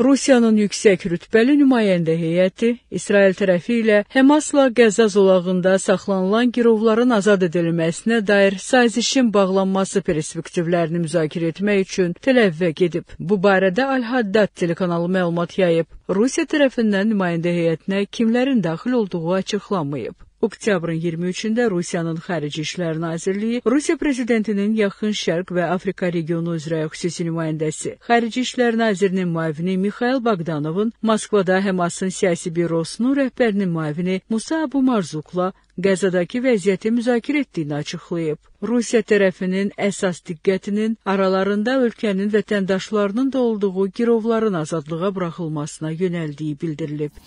Rusiyanın yüksək rütbəli nümayəndə heyəti İsrail tərəfi ilə Həmasla Qəzza zolağında saxlanılan girovların azad edilməsinə dair sazişin bağlanması perspektivlərini müzakirə etmək üçün Tel-Əvivə gedib. Bu barədə Al-Haddad telekanalı məlumat yayıb. Rusiya tərəfindən nümayəndə heyətinə kimlərin daxil olduğu açıqlanmayıb. Oktyabrın 23-də Rusiyanın Xarici İşlər Nazirliyi Rusiya prezidentinin Yaxın Şərq və Afrika regionu üzrə xüsusi nümayəndəsi, Xarici İşlər Nazirinin müavini Mikhail Bogdanovun Moskvada Həmasın siyasi bürosunun rəhbərinin müavini Musa Abu Marzukla Qəzadakı vəziyyəti müzakirə etdiyini açıqlayıb. Rusiya tərəfinin əsas diqqətinin aralarında ölkənin vətəndaşlarının da olduğu girovların azadlığa buraxılmasına yönəldiyi bildirilib.